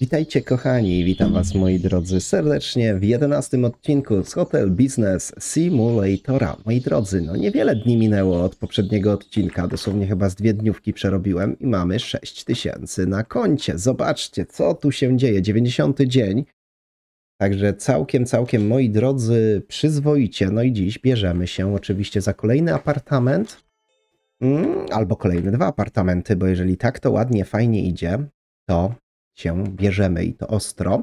Witajcie kochani, witam was moi drodzy serdecznie w 11 odcinku z Hotel Business Simulatora. Moi drodzy, no niewiele dni minęło od poprzedniego odcinka, dosłownie chyba z dwie dniówki przerobiłem i mamy 6000 na koncie. Zobaczcie co tu się dzieje, 90 dzień. Także całkiem, całkiem moi drodzy przyzwoicie. No i dziś bierzemy się oczywiście za kolejny apartament. Mm, albo kolejne dwa apartamenty, bo jeżeli tak to ładnie, fajnie idzie, to się bierzemy i to ostro.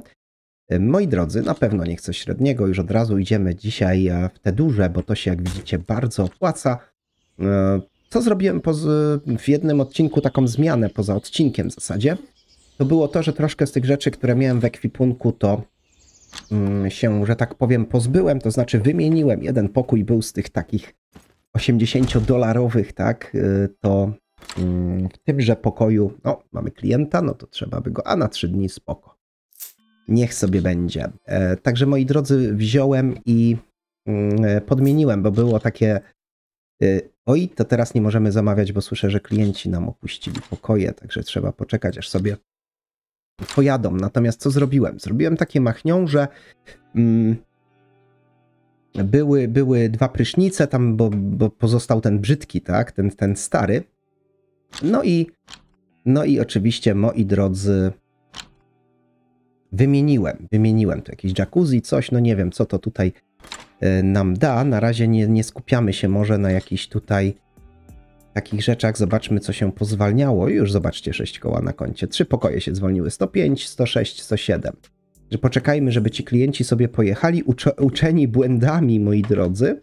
Moi drodzy, na pewno nie chcę średniego, już od razu idziemy dzisiaj e, w te duże, bo to się jak widzicie bardzo opłaca. E, co zrobiłem w jednym odcinku, taką zmianę poza odcinkiem w zasadzie, to było to, że troszkę z tych rzeczy, które miałem w ekwipunku, to mm, się, że tak powiem, pozbyłem, to znaczy wymieniłem. Jeden pokój był z tych takich 80-dolarowych, tak, e, to Mm, w tymże pokoju, no mamy klienta, no to trzeba by go, a na trzy dni spoko. Niech sobie będzie. E, także moi drodzy, wziąłem i mm, e, podmieniłem, bo było takie e, oj, to teraz nie możemy zamawiać, bo słyszę, że klienci nam opuścili pokoje, także trzeba poczekać, aż sobie pojadą. Natomiast co zrobiłem? Zrobiłem takie machnią, że mm, były, były dwa prysznice tam, bo, bo pozostał ten brzydki, tak, ten, ten stary no i, no i oczywiście, moi drodzy, wymieniłem, wymieniłem tu jakieś jacuzzi, coś, no nie wiem, co to tutaj e, nam da. Na razie nie, nie skupiamy się może na jakichś tutaj takich rzeczach. Zobaczmy, co się pozwalniało. Już zobaczcie, 6 koła na koncie. Trzy pokoje się zwolniły, 105, 106, 107. Że poczekajmy, żeby ci klienci sobie pojechali, uczeni błędami, moi drodzy,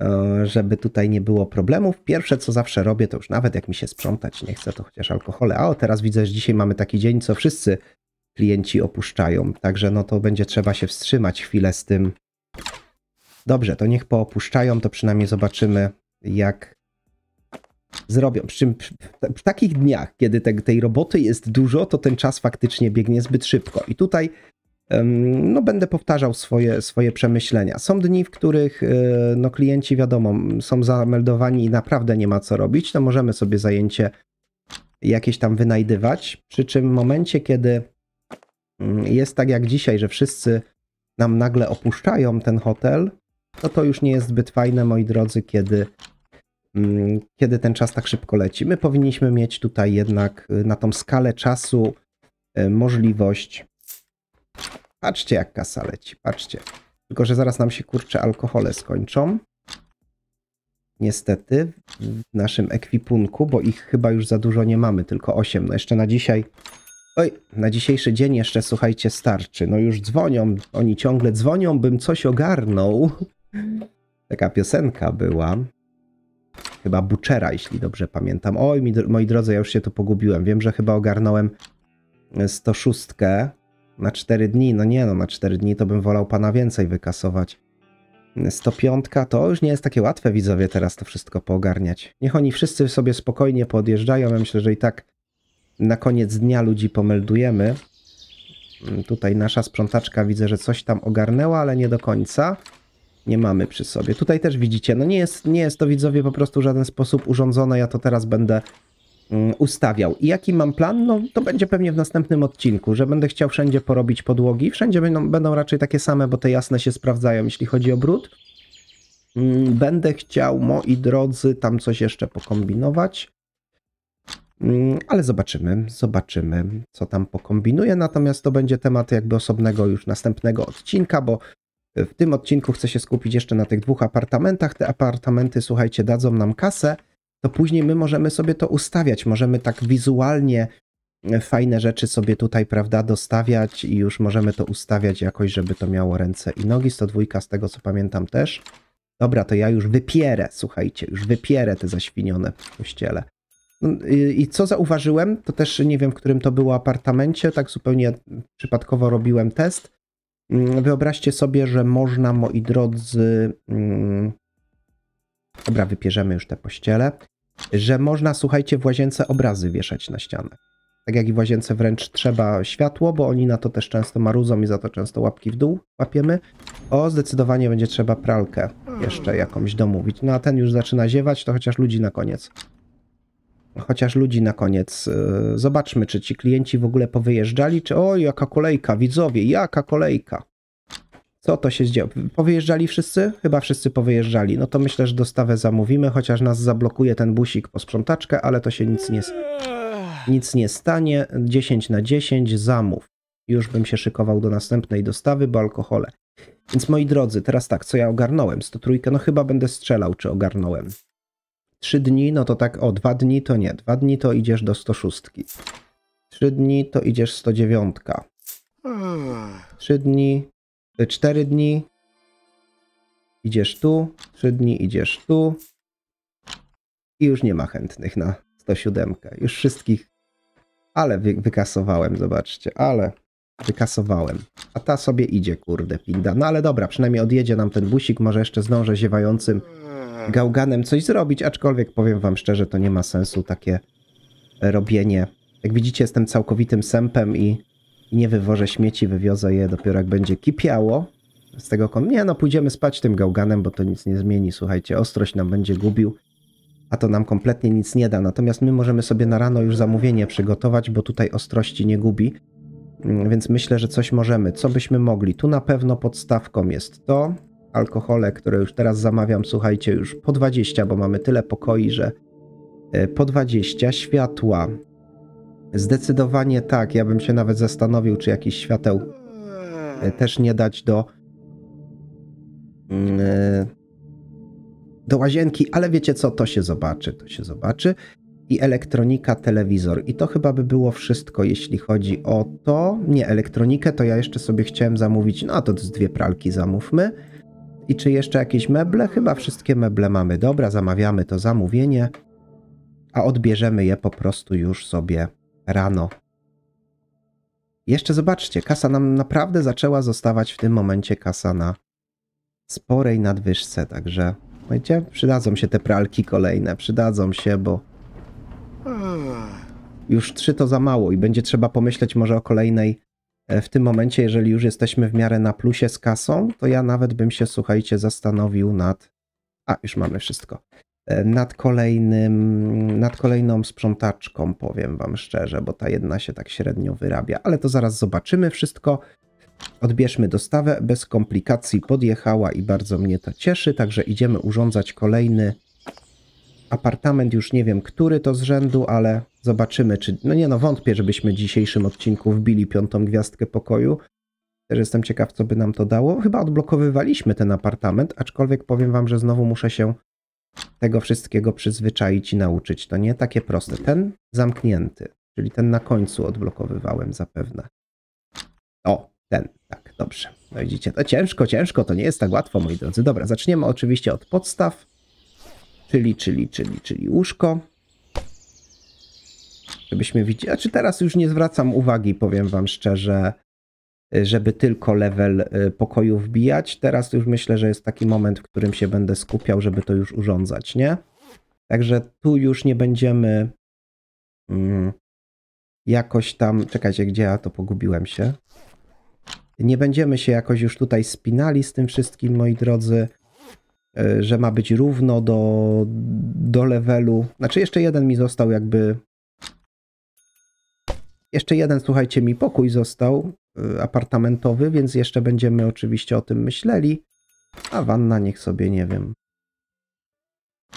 E, żeby tutaj nie było problemów. Pierwsze, co zawsze robię, to już nawet jak mi się sprzątać nie chcę to chociaż alkohole. A o, teraz widzę, że dzisiaj mamy taki dzień, co wszyscy klienci opuszczają. Także no to będzie trzeba się wstrzymać chwilę z tym. Dobrze, to niech poopuszczają, to przynajmniej zobaczymy, jak zrobią. Przy czym w takich dniach, kiedy te, tej roboty jest dużo, to ten czas faktycznie biegnie zbyt szybko. I tutaj no, będę powtarzał swoje, swoje przemyślenia. Są dni, w których e, no, klienci, wiadomo, są zameldowani i naprawdę nie ma co robić, to możemy sobie zajęcie jakieś tam wynajdywać. Przy czym w momencie, kiedy mm, jest tak jak dzisiaj, że wszyscy nam nagle opuszczają ten hotel, to no, to już nie jest zbyt fajne, moi drodzy, kiedy, mm, kiedy ten czas tak szybko leci. My powinniśmy mieć tutaj jednak y, na tą skalę czasu y, możliwość Patrzcie jak kasa leci, patrzcie. Tylko, że zaraz nam się kurcze alkohole skończą. Niestety w naszym ekwipunku, bo ich chyba już za dużo nie mamy, tylko 8. No jeszcze na dzisiaj Oj, na dzisiejszy dzień jeszcze, słuchajcie, starczy. No już dzwonią, oni ciągle dzwonią, bym coś ogarnął. Taka piosenka była. Chyba Buczera, jeśli dobrze pamiętam. Oj, moi drodzy, ja już się tu pogubiłem. Wiem, że chyba ogarnąłem 106, e, na 4 dni. No nie, no na 4 dni to bym wolał pana więcej wykasować. 105 to już nie jest takie łatwe, widzowie, teraz to wszystko poogarniać. Niech oni wszyscy sobie spokojnie podjeżdżają. Ja myślę, że i tak na koniec dnia ludzi pomeldujemy. Tutaj nasza sprzątaczka widzę, że coś tam ogarnęła, ale nie do końca. Nie mamy przy sobie. Tutaj też widzicie, no nie jest, nie jest to widzowie po prostu w żaden sposób urządzone. Ja to teraz będę Mm, ustawiał. I jaki mam plan? No to będzie pewnie w następnym odcinku, że będę chciał wszędzie porobić podłogi. Wszędzie będą, będą raczej takie same, bo te jasne się sprawdzają, jeśli chodzi o brud. Mm, będę chciał, moi drodzy, tam coś jeszcze pokombinować. Mm, ale zobaczymy, zobaczymy, co tam pokombinuję. Natomiast to będzie temat jakby osobnego już następnego odcinka, bo w tym odcinku chcę się skupić jeszcze na tych dwóch apartamentach. Te apartamenty, słuchajcie, dadzą nam kasę to później my możemy sobie to ustawiać, możemy tak wizualnie e, fajne rzeczy sobie tutaj, prawda, dostawiać i już możemy to ustawiać jakoś, żeby to miało ręce i nogi. 102 z tego co pamiętam też. Dobra, to ja już wypierę, słuchajcie, już wypierę te zaświnione pościele. Mm, I co zauważyłem, to też nie wiem, w którym to było apartamencie, tak zupełnie przypadkowo robiłem test. Mm, wyobraźcie sobie, że można, moi drodzy, mm, Dobra, wypierzemy już te pościele. Że można, słuchajcie, w łazience obrazy wieszać na ścianę. Tak jak i w łazience wręcz trzeba światło, bo oni na to też często maruzą i za to często łapki w dół łapiemy. O, zdecydowanie będzie trzeba pralkę jeszcze jakąś domówić. No a ten już zaczyna ziewać, to chociaż ludzi na koniec. Chociaż ludzi na koniec. Y, zobaczmy, czy ci klienci w ogóle powyjeżdżali, czy o, jaka kolejka, widzowie, jaka kolejka. Co to się dzieje? Powyjeżdżali wszyscy? Chyba wszyscy powyjeżdżali. No to myślę, że dostawę zamówimy, chociaż nas zablokuje ten busik po sprzątaczkę, ale to się nic nie, nic nie stanie. 10 na 10 zamów. Już bym się szykował do następnej dostawy, bo alkohole. Więc moi drodzy, teraz tak, co ja ogarnąłem? 103, no chyba będę strzelał, czy ogarnąłem. 3 dni, no to tak, o 2 dni to nie, 2 dni to idziesz do 106. 3 dni to idziesz 109. 3 dni 4 e, dni idziesz tu, 3 dni idziesz tu i już nie ma chętnych na 107. Już wszystkich, ale wy wykasowałem, zobaczcie, ale wykasowałem. A ta sobie idzie, kurde, pinda. No ale dobra, przynajmniej odjedzie nam ten busik, może jeszcze zdążę ziewającym gałganem coś zrobić, aczkolwiek powiem wam szczerze, to nie ma sensu takie robienie. Jak widzicie, jestem całkowitym sępem i i nie wywożę śmieci, wywiozę je dopiero jak będzie kipiało. Z tego kon, nie no, pójdziemy spać tym gałganem, bo to nic nie zmieni. Słuchajcie, ostrość nam będzie gubił, a to nam kompletnie nic nie da. Natomiast my możemy sobie na rano już zamówienie przygotować, bo tutaj ostrości nie gubi. Mm, więc myślę, że coś możemy. Co byśmy mogli? Tu na pewno podstawką jest to. Alkohole, które już teraz zamawiam, słuchajcie, już po 20, bo mamy tyle pokoi, że e, po 20 światła Zdecydowanie tak. Ja bym się nawet zastanowił, czy jakiś świateł e, też nie dać do mm, e, do łazienki, ale wiecie co, to się zobaczy, to się zobaczy. I elektronika, telewizor. I to chyba by było wszystko, jeśli chodzi o to. Nie, elektronikę to ja jeszcze sobie chciałem zamówić, no to z dwie pralki zamówmy. I czy jeszcze jakieś meble? Chyba wszystkie meble mamy. Dobra, zamawiamy to zamówienie, a odbierzemy je po prostu już sobie rano. Jeszcze zobaczcie, kasa nam naprawdę zaczęła zostawać w tym momencie kasa na sporej nadwyżce, także wiecie, przydadzą się te pralki kolejne, przydadzą się, bo już trzy to za mało i będzie trzeba pomyśleć może o kolejnej e, w tym momencie, jeżeli już jesteśmy w miarę na plusie z kasą, to ja nawet bym się, słuchajcie, zastanowił nad... A, już mamy wszystko. E, nad, kolejnym, nad kolejną sprzątaczką, powiem Wam szczerze, bo ta jedna się tak średnio wyrabia, ale to zaraz zobaczymy wszystko. Odbierzmy dostawę, bez komplikacji podjechała i bardzo mnie to cieszy, także idziemy urządzać kolejny apartament, już nie wiem, który to z rzędu, ale zobaczymy, czy... No nie no, wątpię, żebyśmy w dzisiejszym odcinku wbili piątą gwiazdkę pokoju. Też jestem ciekaw, co by nam to dało. Chyba odblokowywaliśmy ten apartament, aczkolwiek powiem wam, że znowu muszę się tego wszystkiego przyzwyczaić i nauczyć. To nie takie proste. Ten zamknięty, czyli ten na końcu odblokowywałem zapewne. O, ten, tak, dobrze. No widzicie, to ciężko, ciężko, to nie jest tak łatwo, moi drodzy. Dobra, zaczniemy oczywiście od podstaw, czyli, czyli, czyli, czyli łóżko. Żebyśmy widzieli, a czy teraz już nie zwracam uwagi, powiem wam szczerze, Y, żeby tylko level y, pokoju wbijać. Teraz już myślę, że jest taki moment, w którym się będę skupiał, żeby to już urządzać, nie? Także tu już nie będziemy mm, jakoś tam. Czekajcie, gdzie ja to pogubiłem się. Nie będziemy się jakoś już tutaj spinali z tym wszystkim, moi drodzy, y, że ma być równo do, do levelu. Znaczy, jeszcze jeden mi został, jakby. Jeszcze jeden, słuchajcie, mi pokój został Y, apartamentowy, więc jeszcze będziemy oczywiście o tym myśleli. A wanna niech sobie, nie wiem.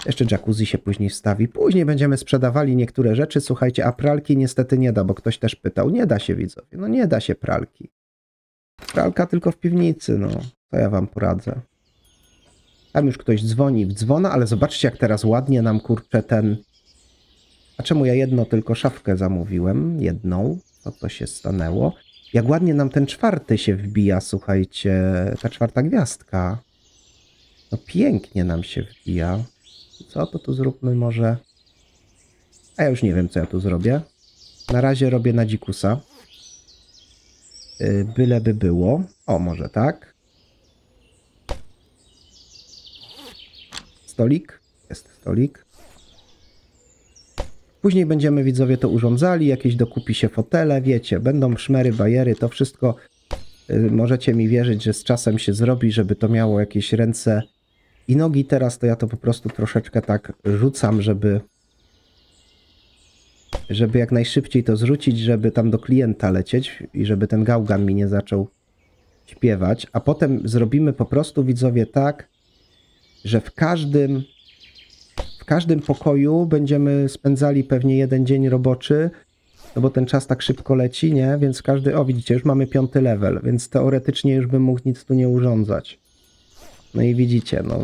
Jeszcze jacuzzi się później wstawi. Później będziemy sprzedawali niektóre rzeczy. Słuchajcie, a pralki niestety nie da, bo ktoś też pytał. Nie da się, widzowie. No nie da się pralki. Pralka tylko w piwnicy, no. To ja wam poradzę. Tam już ktoś dzwoni w dzwona, ale zobaczcie, jak teraz ładnie nam kurczę ten... A czemu ja jedno tylko szafkę zamówiłem? Jedną. To to się stanęło? Jak ładnie nam ten czwarty się wbija, słuchajcie, ta czwarta gwiazdka. No pięknie nam się wbija. Co to tu zróbmy może? A ja już nie wiem, co ja tu zrobię. Na razie robię na dzikusa. Y, Byle by było. O, może tak. Stolik. Jest stolik. Później będziemy widzowie to urządzali, jakieś dokupi się fotele, wiecie, będą szmery, bajery, to wszystko y, możecie mi wierzyć, że z czasem się zrobi, żeby to miało jakieś ręce i nogi. Teraz to ja to po prostu troszeczkę tak rzucam, żeby żeby jak najszybciej to zrzucić, żeby tam do klienta lecieć i żeby ten gałgan mi nie zaczął śpiewać, a potem zrobimy po prostu widzowie tak, że w każdym w każdym pokoju będziemy spędzali pewnie jeden dzień roboczy, no bo ten czas tak szybko leci, nie? Więc każdy, o widzicie, już mamy piąty level, więc teoretycznie już bym mógł nic tu nie urządzać. No i widzicie, no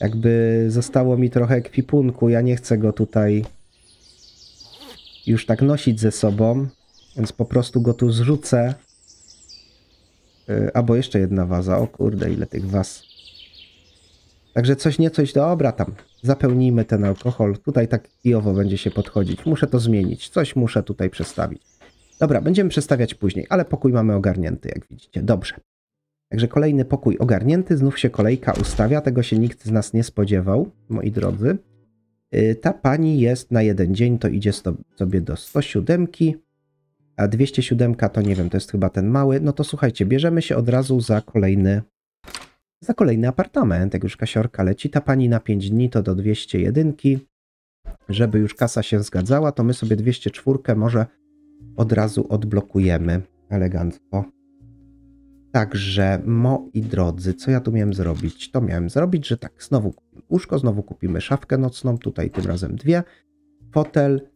jakby zostało mi trochę ekwipunku, ja nie chcę go tutaj już tak nosić ze sobą, więc po prostu go tu zrzucę. Y, albo jeszcze jedna waza, o kurde, ile tych waz. Także coś nieco iść, dobra, tam zapełnijmy ten alkohol. Tutaj tak i owo będzie się podchodzić. Muszę to zmienić. Coś muszę tutaj przestawić. Dobra, będziemy przestawiać później, ale pokój mamy ogarnięty, jak widzicie. Dobrze. Także kolejny pokój ogarnięty, znów się kolejka ustawia, tego się nikt z nas nie spodziewał, moi drodzy. Y, ta pani jest na jeden dzień, to idzie sobie do 107, a 207 to nie wiem, to jest chyba ten mały. No to słuchajcie, bierzemy się od razu za kolejny za kolejny apartament. Jak już kasiorka leci, ta pani na 5 dni to do jedynki, Żeby już kasa się zgadzała, to my sobie 204 może od razu odblokujemy elegancko. Także moi drodzy, co ja tu miałem zrobić? To miałem zrobić, że tak, znowu kupimy łóżko, znowu kupimy szafkę nocną, tutaj tym razem dwie, fotel,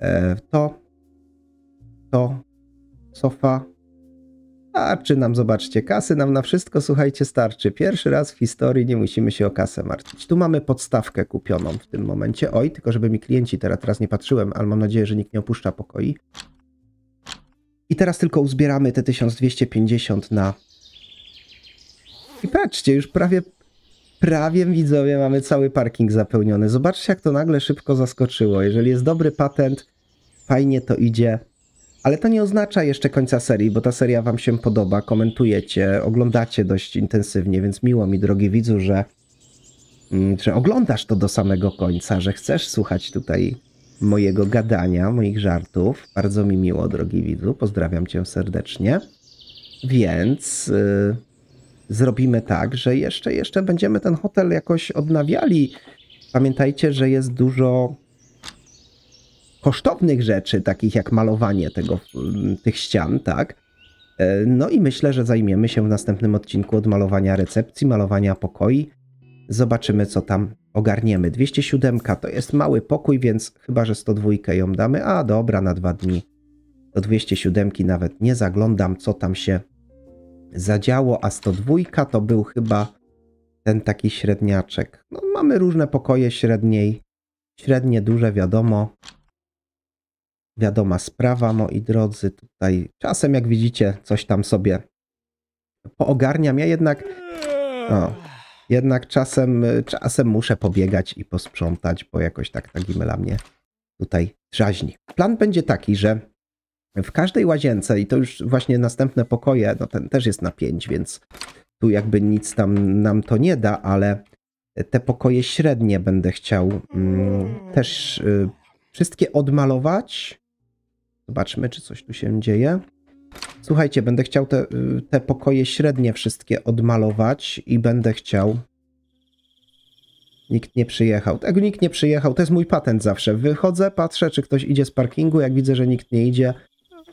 e, to, to, sofa, Starczy nam, zobaczcie, kasy nam na wszystko, słuchajcie, starczy. Pierwszy raz w historii nie musimy się o kasę martwić. Tu mamy podstawkę kupioną w tym momencie. Oj, tylko żeby mi klienci teraz, teraz nie patrzyłem, ale mam nadzieję, że nikt nie opuszcza pokoi. I teraz tylko uzbieramy te 1250 na... I patrzcie, już prawie, prawie widzowie mamy cały parking zapełniony. Zobaczcie, jak to nagle szybko zaskoczyło. Jeżeli jest dobry patent, fajnie to idzie. Ale to nie oznacza jeszcze końca serii, bo ta seria Wam się podoba, komentujecie, oglądacie dość intensywnie, więc miło mi, drogi widzu, że, mm, że oglądasz to do samego końca, że chcesz słuchać tutaj mojego gadania, moich żartów. Bardzo mi miło, drogi widzu, pozdrawiam Cię serdecznie. Więc yy, zrobimy tak, że jeszcze, jeszcze będziemy ten hotel jakoś odnawiali. Pamiętajcie, że jest dużo kosztownych rzeczy, takich jak malowanie tego, tych ścian, tak? E, no i myślę, że zajmiemy się w następnym odcinku od malowania recepcji, malowania pokoi. Zobaczymy, co tam ogarniemy. 207 to jest mały pokój, więc chyba, że 102 ją damy. A dobra, na dwa dni do 207 nawet nie zaglądam, co tam się zadziało. A 102 to był chyba ten taki średniaczek. No, mamy różne pokoje średniej, średnie, duże, wiadomo wiadoma sprawa, moi drodzy. Tutaj czasem, jak widzicie, coś tam sobie poogarniam. Ja jednak, no, jednak czasem, czasem muszę pobiegać i posprzątać, bo jakoś tak ta gimela mnie tutaj trzaźni. Plan będzie taki, że w każdej łazience, i to już właśnie następne pokoje, no ten też jest na 5, więc tu jakby nic tam nam to nie da, ale te pokoje średnie będę chciał mm, też y, wszystkie odmalować Zobaczmy, czy coś tu się dzieje. Słuchajcie, będę chciał te, te pokoje średnie wszystkie odmalować i będę chciał... Nikt nie przyjechał. Tak, nikt nie przyjechał. To jest mój patent zawsze. Wychodzę, patrzę, czy ktoś idzie z parkingu. Jak widzę, że nikt nie idzie,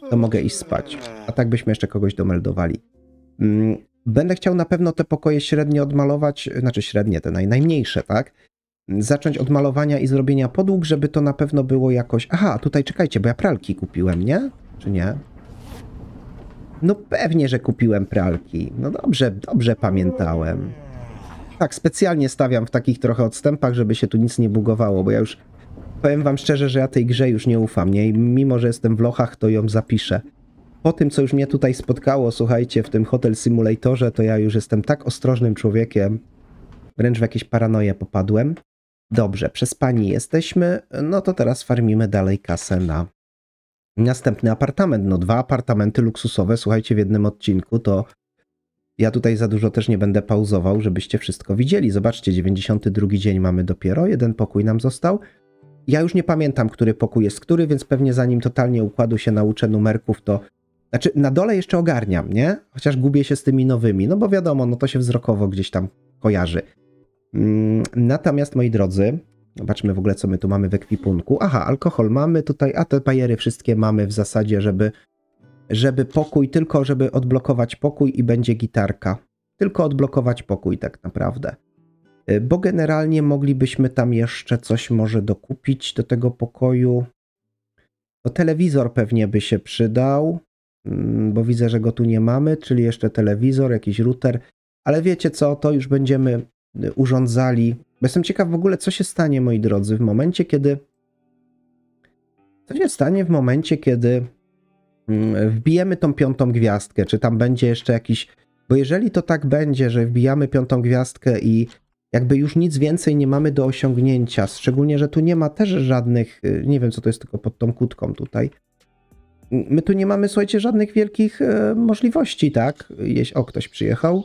to mogę iść spać. A tak byśmy jeszcze kogoś domeldowali. Mm, będę chciał na pewno te pokoje średnie odmalować, znaczy średnie, te naj, najmniejsze, tak? zacząć od malowania i zrobienia podłóg, żeby to na pewno było jakoś... Aha, tutaj czekajcie, bo ja pralki kupiłem, nie? Czy nie? No pewnie, że kupiłem pralki. No dobrze, dobrze pamiętałem. Tak, specjalnie stawiam w takich trochę odstępach, żeby się tu nic nie bugowało, bo ja już powiem wam szczerze, że ja tej grze już nie ufam, nie? I mimo, że jestem w lochach, to ją zapiszę. Po tym, co już mnie tutaj spotkało, słuchajcie, w tym Hotel Simulatorze, to ja już jestem tak ostrożnym człowiekiem, wręcz w jakieś paranoje popadłem. Dobrze, przez pani jesteśmy, no to teraz farmimy dalej kasę na następny apartament. No dwa apartamenty luksusowe, słuchajcie, w jednym odcinku, to ja tutaj za dużo też nie będę pauzował, żebyście wszystko widzieli. Zobaczcie, 92 dzień mamy dopiero, jeden pokój nam został. Ja już nie pamiętam, który pokój jest który, więc pewnie zanim totalnie układu się nauczę numerków, to... Znaczy, na dole jeszcze ogarniam, nie? Chociaż gubię się z tymi nowymi, no bo wiadomo, no to się wzrokowo gdzieś tam kojarzy. Mm, natomiast moi drodzy, Zobaczmy w ogóle, co my tu mamy w ekwipunku. Aha, alkohol mamy tutaj, a te bajery wszystkie mamy w zasadzie, żeby, żeby pokój, tylko żeby odblokować pokój i będzie gitarka. Tylko odblokować pokój tak naprawdę. Y, bo generalnie moglibyśmy tam jeszcze coś może dokupić do tego pokoju. To telewizor pewnie by się przydał, mm, bo widzę, że go tu nie mamy, czyli jeszcze telewizor, jakiś router. Ale wiecie co, to już będziemy Y, urządzali. Bo jestem ciekaw w ogóle, co się stanie, moi drodzy, w momencie, kiedy. Co się stanie w momencie, kiedy mm, wbijemy tą piątą gwiazdkę? Czy tam będzie jeszcze jakiś. Bo jeżeli to tak będzie, że wbijamy piątą gwiazdkę i jakby już nic więcej nie mamy do osiągnięcia, szczególnie, że tu nie ma też żadnych, y, nie wiem co to jest tylko pod tą kutką tutaj. My tu nie mamy, słuchajcie, żadnych wielkich y, możliwości, tak? Jeśli, o, ktoś przyjechał.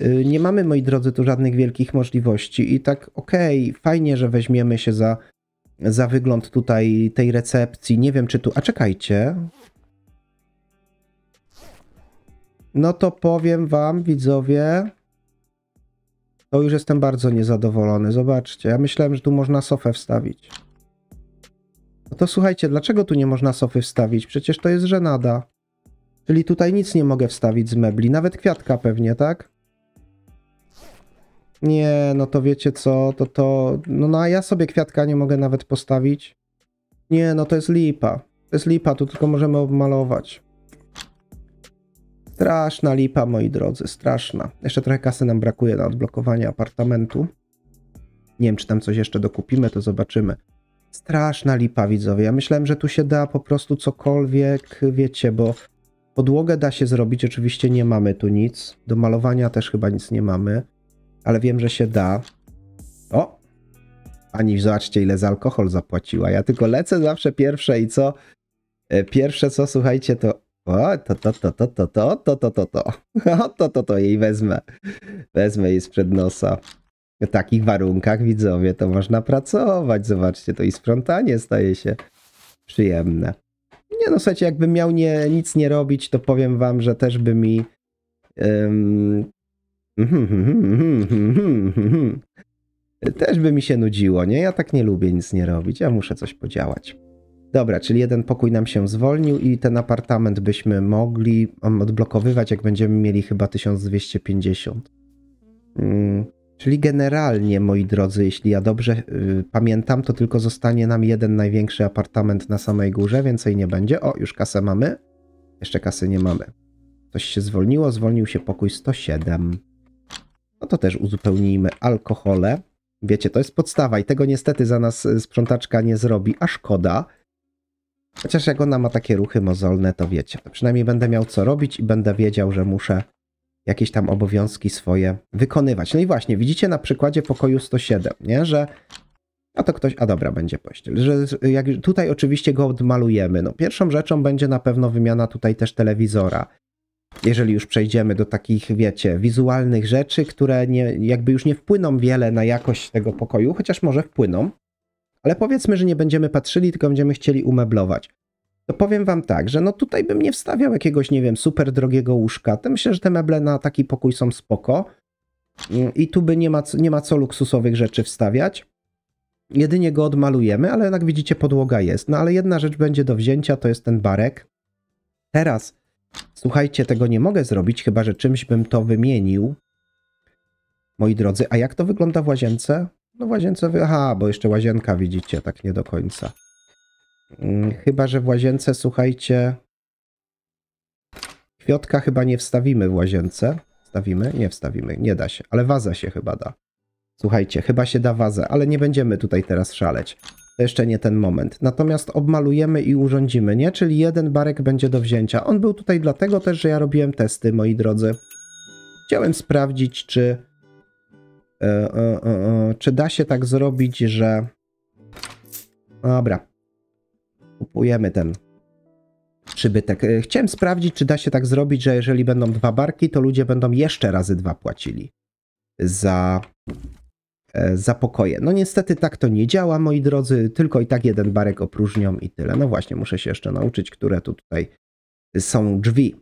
Y, nie mamy, moi drodzy, tu żadnych wielkich możliwości. I tak, okej, okay, fajnie, że weźmiemy się za, za wygląd tutaj tej recepcji. Nie wiem, czy tu. A czekajcie. No to powiem Wam, widzowie. To już jestem bardzo niezadowolony. Zobaczcie, ja myślałem, że tu można sofę wstawić. No to słuchajcie, dlaczego tu nie można sofy wstawić? Przecież to jest żenada. Czyli tutaj nic nie mogę wstawić z mebli, nawet kwiatka pewnie, tak? Nie, no to wiecie co, to to... No, no a ja sobie kwiatka nie mogę nawet postawić. Nie, no to jest lipa. To jest lipa, tu tylko możemy obmalować. Straszna lipa, moi drodzy, straszna. Jeszcze trochę kasy nam brakuje na odblokowanie apartamentu. Nie wiem, czy tam coś jeszcze dokupimy, to zobaczymy. Straszna lipa, widzowie. Ja myślałem, że tu się da po prostu cokolwiek, wiecie, bo podłogę da się zrobić. Oczywiście nie mamy tu nic. Do malowania też chyba nic nie mamy ale wiem, że się da. O! Ani zobaczcie, ile za alkohol zapłaciła. Ja tylko lecę zawsze pierwsze i co? Pierwsze co, słuchajcie, to o, to, to, to, to, to, to, to, to, to, to, o, to, to, to jej wezmę. Wezmę jej sprzed nosa. W takich warunkach, widzowie, to można pracować. Zobaczcie, to i sprzątanie staje się przyjemne. Nie no, słuchajcie, jakbym miał nie, nic nie robić, to powiem wam, że też by mi Mhm, mhm, mhm, Też by mi się nudziło, nie? Ja tak nie lubię nic nie robić, ja muszę coś podziałać. Dobra, czyli jeden pokój nam się zwolnił i ten apartament byśmy mogli odblokowywać, jak będziemy mieli chyba 1250. Hmm. Czyli generalnie, moi drodzy, jeśli ja dobrze yy, pamiętam, to tylko zostanie nam jeden największy apartament na samej górze, więcej nie będzie. O, już kasę mamy. Jeszcze kasy nie mamy. Coś się zwolniło, zwolnił się pokój 107 no to też uzupełnijmy alkohole. Wiecie, to jest podstawa i tego niestety za nas y, sprzątaczka nie zrobi, a szkoda. Chociaż jak ona ma takie ruchy mozolne, to wiecie, to przynajmniej będę miał co robić i będę wiedział, że muszę jakieś tam obowiązki swoje wykonywać. No i właśnie, widzicie na przykładzie pokoju 107, nie? Że a to ktoś, a dobra, będzie pościel. Że jak tutaj oczywiście go odmalujemy. No pierwszą rzeczą będzie na pewno wymiana tutaj też telewizora jeżeli już przejdziemy do takich, wiecie, wizualnych rzeczy, które nie, jakby już nie wpłyną wiele na jakość tego pokoju, chociaż może wpłyną, ale powiedzmy, że nie będziemy patrzyli, tylko będziemy chcieli umeblować. To powiem wam tak, że no tutaj bym nie wstawiał jakiegoś, nie wiem, super drogiego łóżka. To myślę, że te meble na taki pokój są spoko. I tu by nie ma, nie ma co luksusowych rzeczy wstawiać. Jedynie go odmalujemy, ale jak widzicie podłoga jest. No ale jedna rzecz będzie do wzięcia, to jest ten barek. Teraz Słuchajcie, tego nie mogę zrobić, chyba że czymś bym to wymienił. Moi drodzy, a jak to wygląda w łazience? No w łazience, aha, bo jeszcze łazienka widzicie, tak nie do końca. Mm, chyba, że w łazience, słuchajcie, kwiatka chyba nie wstawimy w łazience. Wstawimy? Nie wstawimy, nie da się, ale waza się chyba da. Słuchajcie, chyba się da wazę, ale nie będziemy tutaj teraz szaleć. To jeszcze nie ten moment. Natomiast obmalujemy i urządzimy, nie? Czyli jeden barek będzie do wzięcia. On był tutaj dlatego też, że ja robiłem testy, moi drodzy. Chciałem sprawdzić, czy, yy, yy, yy, czy da się tak zrobić, że... Dobra. Kupujemy ten przybytek. E, chciałem sprawdzić, czy da się tak zrobić, że jeżeli będą dwa barki, to ludzie będą jeszcze razy dwa płacili za E, za pokoje. No niestety tak to nie działa, moi drodzy, tylko i tak jeden barek opróżnią i tyle. No właśnie, muszę się jeszcze nauczyć, które tu tutaj są drzwi.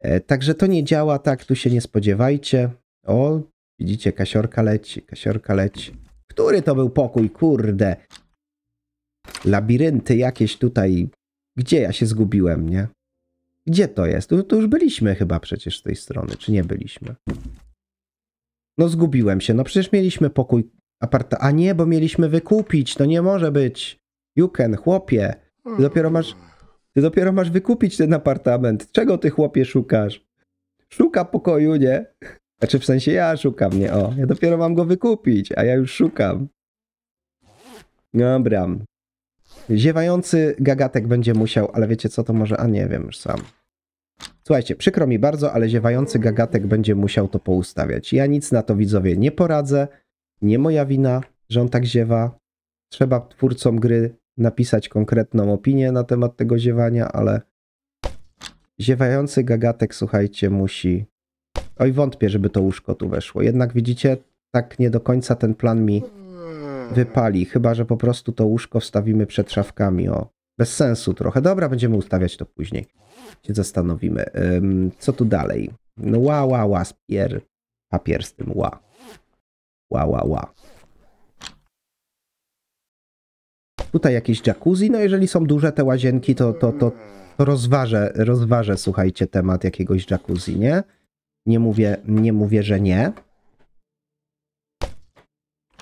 E, także to nie działa tak, tu się nie spodziewajcie. O, widzicie, kasiorka leci, kasiorka leci. Który to był pokój, kurde? Labirynty jakieś tutaj. Gdzie ja się zgubiłem, nie? Gdzie to jest? Tu, tu już byliśmy chyba przecież z tej strony, czy nie byliśmy? No zgubiłem się, no przecież mieliśmy pokój aparta... A nie, bo mieliśmy wykupić, no nie może być. Juken, chłopie, ty dopiero masz... Ty dopiero masz wykupić ten apartament. Czego ty, chłopie, szukasz? Szuka pokoju, nie? Znaczy w sensie ja szukam, nie? O, ja dopiero mam go wykupić, a ja już szukam. Dobra. Ziewający gagatek będzie musiał, ale wiecie co, to może... A nie wiem już sam. Słuchajcie, przykro mi bardzo, ale ziewający gagatek będzie musiał to poustawiać. Ja nic na to widzowie nie poradzę. Nie moja wina, że on tak ziewa. Trzeba twórcom gry napisać konkretną opinię na temat tego ziewania, ale ziewający gagatek, słuchajcie, musi. Oj, wątpię, żeby to łóżko tu weszło. Jednak widzicie, tak nie do końca ten plan mi wypali. Chyba, że po prostu to łóżko wstawimy przed szafkami. O, bez sensu trochę. Dobra, będziemy ustawiać to później się zastanowimy. Co tu dalej? No ła, ła, ła, spier... Papier z tym ła. Ła, ła, ła. Tutaj jakieś jacuzzi, no jeżeli są duże te łazienki, to, to, to, to rozważę, rozważę, słuchajcie, temat jakiegoś jacuzzi, nie? Nie mówię, nie mówię, że nie.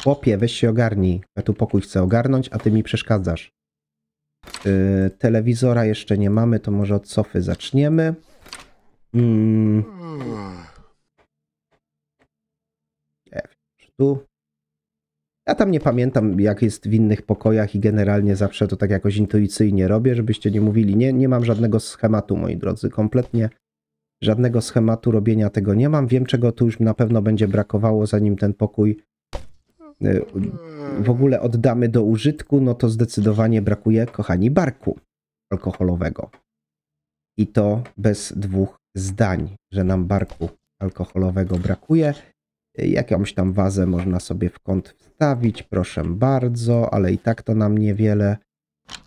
Chłopie, weź się ogarnij. Ja tu pokój chcę ogarnąć, a ty mi przeszkadzasz. Y, telewizora jeszcze nie mamy, to może od sofy zaczniemy. Mm. tu. Ja tam nie pamiętam, jak jest w innych pokojach i generalnie zawsze to tak jakoś intuicyjnie robię, żebyście nie mówili. Nie, nie mam żadnego schematu, moi drodzy, kompletnie żadnego schematu robienia tego nie mam. Wiem, czego tu już na pewno będzie brakowało, zanim ten pokój w ogóle oddamy do użytku, no to zdecydowanie brakuje, kochani, barku alkoholowego. I to bez dwóch zdań, że nam barku alkoholowego brakuje. Jakąś tam wazę można sobie w kąt wstawić, proszę bardzo, ale i tak to nam niewiele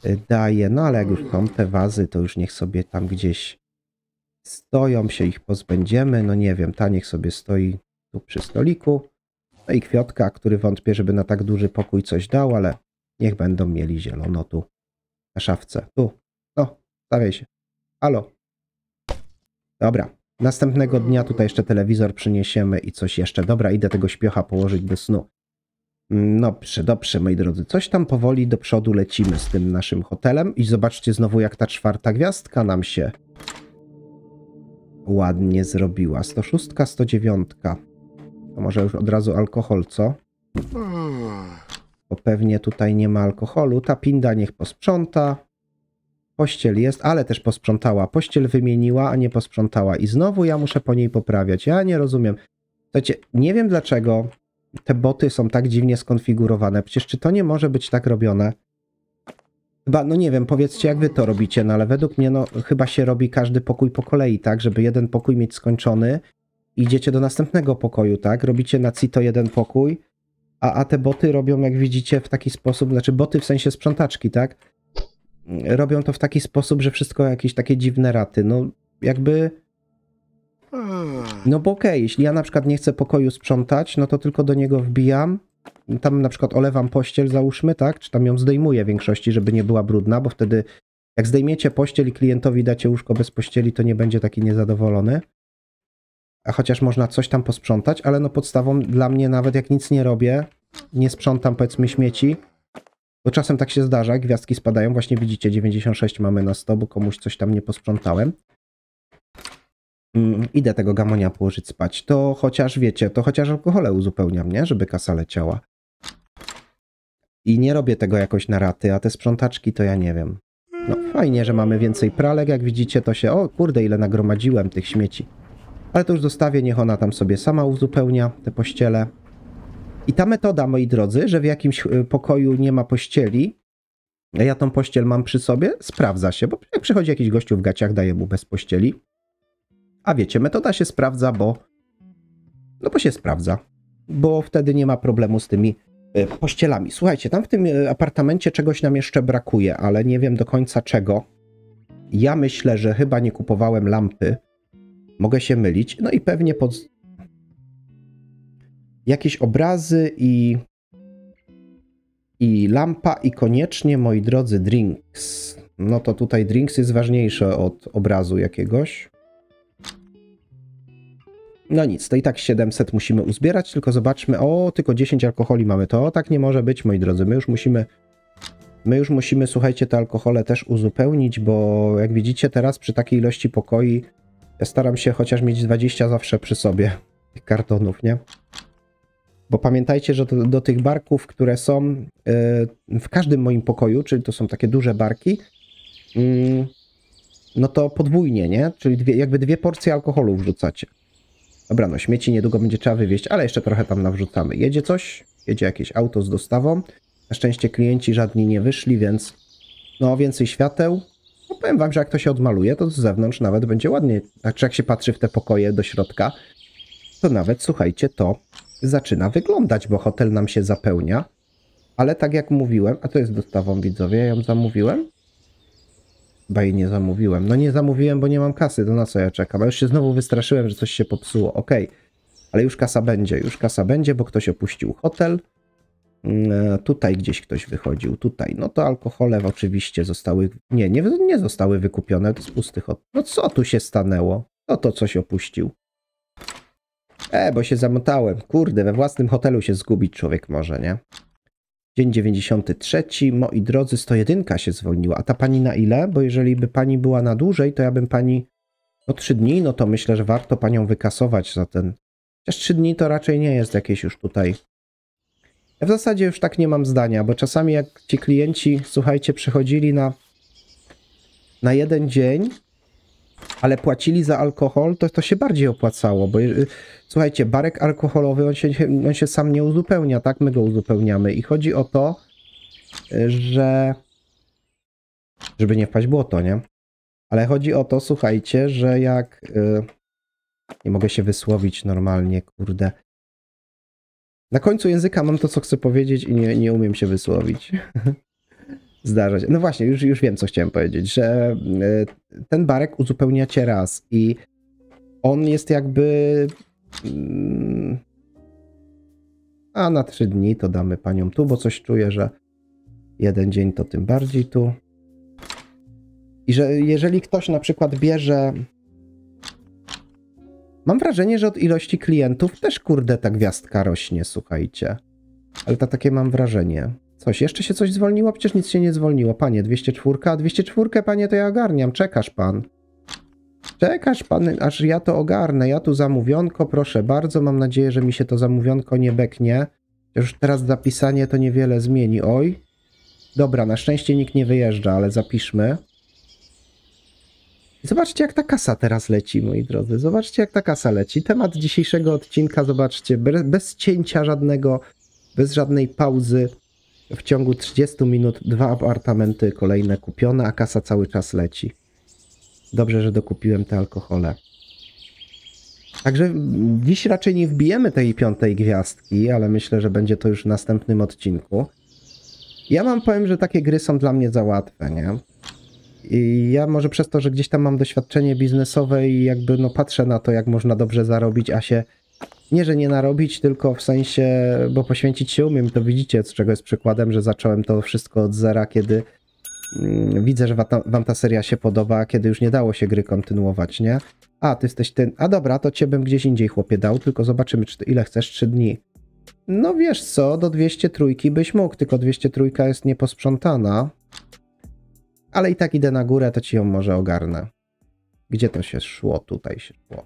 y, daje. No ale jak już są te wazy, to już niech sobie tam gdzieś stoją, się ich pozbędziemy. No nie wiem, ta niech sobie stoi tu przy stoliku. No i Kwiatka, który wątpię, żeby na tak duży pokój coś dał, ale niech będą mieli zielono tu, na szafce, tu. No, stawiaj się. Halo. Dobra, następnego dnia tutaj jeszcze telewizor przyniesiemy i coś jeszcze. Dobra, idę tego śpiocha położyć do snu. No, Dobrze, dobrze, moi drodzy. Coś tam powoli do przodu lecimy z tym naszym hotelem i zobaczcie znowu, jak ta czwarta gwiazdka nam się ładnie zrobiła. 106, 109. To może już od razu alkohol, co? Bo pewnie tutaj nie ma alkoholu. Ta pinda niech posprząta. Pościel jest, ale też posprzątała. Pościel wymieniła, a nie posprzątała. I znowu ja muszę po niej poprawiać. Ja nie rozumiem. Słuchajcie, nie wiem dlaczego te boty są tak dziwnie skonfigurowane. Przecież czy to nie może być tak robione? Chyba, no nie wiem, powiedzcie jak wy to robicie, no ale według mnie no chyba się robi każdy pokój po kolei, tak? Żeby jeden pokój mieć skończony, idziecie do następnego pokoju, tak? Robicie na CITO jeden pokój, a, a te boty robią, jak widzicie, w taki sposób, znaczy boty w sensie sprzątaczki, tak? Robią to w taki sposób, że wszystko jakieś takie dziwne raty. No, jakby. No bo okej, okay, jeśli ja na przykład nie chcę pokoju sprzątać, no to tylko do niego wbijam. Tam na przykład olewam pościel, załóżmy, tak? Czy tam ją zdejmuję w większości, żeby nie była brudna, bo wtedy jak zdejmiecie pościel i klientowi dacie łóżko bez pościeli, to nie będzie taki niezadowolony. A chociaż można coś tam posprzątać, ale no podstawą dla mnie nawet jak nic nie robię, nie sprzątam powiedzmy śmieci, bo czasem tak się zdarza, gwiazdki spadają, właśnie widzicie 96 mamy na 100, bo komuś coś tam nie posprzątałem. Mm, idę tego gamonia położyć spać, to chociaż wiecie, to chociaż alkohole uzupełniam, nie? Żeby kasa leciała. I nie robię tego jakoś na raty, a te sprzątaczki to ja nie wiem. No fajnie, że mamy więcej pralek, jak widzicie to się, o kurde ile nagromadziłem tych śmieci ale to już zostawię, niech ona tam sobie sama uzupełnia te pościele. I ta metoda, moi drodzy, że w jakimś e, pokoju nie ma pościeli, ja tą pościel mam przy sobie, sprawdza się, bo jak przychodzi jakiś gościu w gaciach, daje mu bez pościeli. A wiecie, metoda się sprawdza, bo no bo się sprawdza, bo wtedy nie ma problemu z tymi e, pościelami. Słuchajcie, tam w tym e, apartamencie czegoś nam jeszcze brakuje, ale nie wiem do końca czego. Ja myślę, że chyba nie kupowałem lampy Mogę się mylić. No i pewnie pod... jakieś obrazy i i lampa i koniecznie, moi drodzy, drinks. No to tutaj drinks jest ważniejsze od obrazu jakiegoś. No nic, to i tak 700 musimy uzbierać, tylko zobaczmy, o, tylko 10 alkoholi mamy, to tak nie może być, moi drodzy, my już musimy, my już musimy, słuchajcie, te alkohole też uzupełnić, bo jak widzicie teraz przy takiej ilości pokoi ja staram się chociaż mieć 20 zawsze przy sobie tych kartonów, nie? Bo pamiętajcie, że do, do tych barków, które są yy, w każdym moim pokoju, czyli to są takie duże barki, yy, no to podwójnie, nie? Czyli dwie, jakby dwie porcje alkoholu wrzucacie. Dobra, no śmieci niedługo będzie trzeba wywieźć, ale jeszcze trochę tam nawrzucamy. Jedzie coś, jedzie jakieś auto z dostawą. Na szczęście klienci żadni nie wyszli, więc no więcej świateł, bo no powiem wam, że jak to się odmaluje, to z zewnątrz nawet będzie ładniej. Znaczy jak się patrzy w te pokoje do środka, to nawet, słuchajcie, to zaczyna wyglądać, bo hotel nam się zapełnia. Ale tak jak mówiłem, a to jest dostawą widzowie, ja ją zamówiłem? Chyba jej nie zamówiłem. No nie zamówiłem, bo nie mam kasy, to na co ja czekam? A już się znowu wystraszyłem, że coś się popsuło. Okej, okay. ale już kasa będzie, już kasa będzie, bo ktoś opuścił hotel. E, tutaj gdzieś ktoś wychodził, tutaj, no to alkohole oczywiście zostały, nie, nie, nie zostały wykupione z pustych od... No co tu się stanęło? No to coś opuścił. E, bo się zamotałem. Kurde, we własnym hotelu się zgubić człowiek może, nie? Dzień 93. Moi drodzy, 101 się zwolniła. A ta pani na ile? Bo jeżeli by pani była na dłużej, to ja bym pani... No 3 dni, no to myślę, że warto panią wykasować za ten... Chociaż 3 dni to raczej nie jest jakieś już tutaj ja w zasadzie już tak nie mam zdania, bo czasami jak ci klienci, słuchajcie, przychodzili na, na jeden dzień, ale płacili za alkohol, to to się bardziej opłacało, bo słuchajcie, barek alkoholowy, on się, on się sam nie uzupełnia, tak? My go uzupełniamy i chodzi o to, że żeby nie wpaść błoto, nie? Ale chodzi o to, słuchajcie, że jak y, nie mogę się wysłowić normalnie, kurde, na końcu języka mam to, co chcę powiedzieć i nie, nie umiem się wysłowić. Zdarza się. No właśnie, już, już wiem, co chciałem powiedzieć, że e, ten barek uzupełniacie raz i on jest jakby... Mm, a na trzy dni to damy paniom tu, bo coś czuję, że jeden dzień to tym bardziej tu. I że jeżeli ktoś na przykład bierze Mam wrażenie, że od ilości klientów też kurde ta gwiazdka rośnie, słuchajcie. Ale to takie mam wrażenie. Coś, jeszcze się coś zwolniło? Przecież nic się nie zwolniło. Panie, 204, a 204, panie, to ja ogarniam, czekasz pan. Czekasz pan, aż ja to ogarnę. Ja tu zamówionko, proszę bardzo. Mam nadzieję, że mi się to zamówionko nie beknie. Już teraz zapisanie to niewiele zmieni. Oj. Dobra, na szczęście nikt nie wyjeżdża, ale zapiszmy. Zobaczcie, jak ta kasa teraz leci, moi drodzy. Zobaczcie, jak ta kasa leci. Temat dzisiejszego odcinka, zobaczcie, bez, cięcia żadnego, bez żadnej pauzy. W ciągu 30 minut dwa apartamenty kolejne kupione, a kasa cały czas leci. Dobrze, że dokupiłem te alkohole. Także dziś raczej nie wbijemy tej piątej gwiazdki, ale myślę, że będzie to już w następnym odcinku. Ja mam powiem, że takie gry są dla mnie za łatwe, nie? I ja może przez to, że gdzieś tam mam doświadczenie biznesowe i jakby no patrzę na to, jak można dobrze zarobić, a się nie, że nie narobić, tylko w sensie, bo poświęcić się umiem, to widzicie, z czego jest przykładem, że zacząłem to wszystko od zera, kiedy mm, widzę, że wam ta seria się podoba, kiedy już nie dało się gry kontynuować, nie? A, ty jesteś ten, a dobra, to cię bym gdzieś indziej chłopie dał, tylko zobaczymy, czy ile chcesz, 3 dni. No wiesz co, do 200 trójki byś mógł, tylko 200 trójka jest nieposprzątana ale i tak idę na górę, to ci ją może ogarnę. Gdzie to się szło? Tutaj się szło.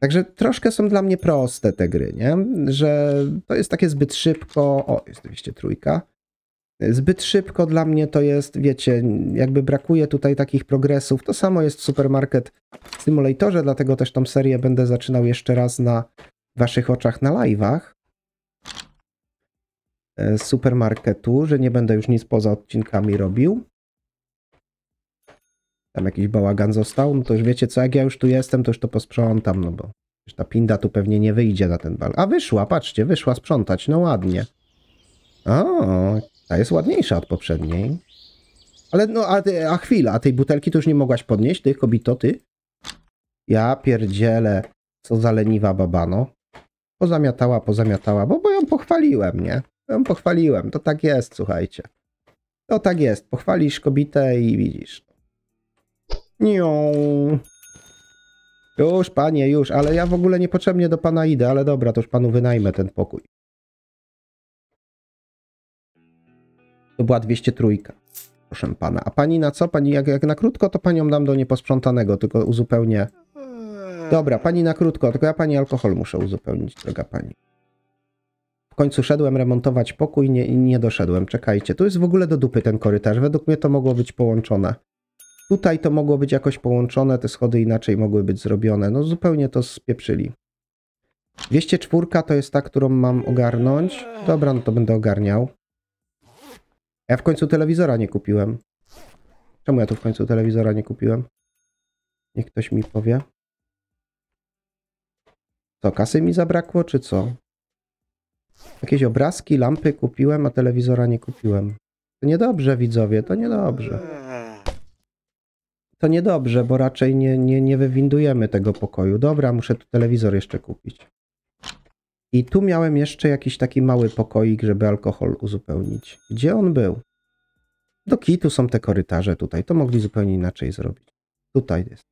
Także troszkę są dla mnie proste te gry, nie? Że to jest takie zbyt szybko. O, jest oczywiście trójka. Zbyt szybko dla mnie to jest, wiecie, jakby brakuje tutaj takich progresów. To samo jest w Supermarket Simulatorze, dlatego też tą serię będę zaczynał jeszcze raz na waszych oczach na live'ach e, supermarketu, że nie będę już nic poza odcinkami robił tam jakiś bałagan został, no to już wiecie co, jak ja już tu jestem, to już to posprzątam, no bo ta pinda tu pewnie nie wyjdzie na ten bal. A wyszła, patrzcie, wyszła sprzątać, no ładnie. O, ta jest ładniejsza od poprzedniej. Ale no, a, a chwila, a tej butelki to już nie mogłaś podnieść, tych kobito, ty? Ja pierdzielę, co za leniwa babano. Pozamiatała, pozamiatała, bo, bo ją pochwaliłem, nie? Ją pochwaliłem, to tak jest, słuchajcie. To tak jest, pochwalisz kobitę i widzisz. Nią. Już, panie, już, ale ja w ogóle niepotrzebnie do pana idę, ale dobra, to już panu wynajmę ten pokój. To była 203. Proszę pana. A pani na co? Pani jak, jak na krótko, to panią dam do nieposprzątanego, tylko uzupełnię. Dobra, pani na krótko, tylko ja pani alkohol muszę uzupełnić, droga pani. W końcu szedłem remontować pokój nie, nie doszedłem. Czekajcie, tu jest w ogóle do dupy ten korytarz. Według mnie to mogło być połączone. Tutaj to mogło być jakoś połączone, te schody inaczej mogły być zrobione. No zupełnie to spieprzyli. 204 to jest ta, którą mam ogarnąć. Dobra, no to będę ogarniał. Ja w końcu telewizora nie kupiłem. Czemu ja tu w końcu telewizora nie kupiłem? Niech ktoś mi powie. Co, kasy mi zabrakło, czy co? Jakieś obrazki, lampy kupiłem, a telewizora nie kupiłem. To niedobrze, widzowie, to niedobrze to niedobrze, bo raczej nie, nie, nie wywindujemy tego pokoju. Dobra, muszę tu telewizor jeszcze kupić. I tu miałem jeszcze jakiś taki mały pokoik, żeby alkohol uzupełnić. Gdzie on był? Do kitu są te korytarze tutaj. To mogli zupełnie inaczej zrobić. Tutaj jest.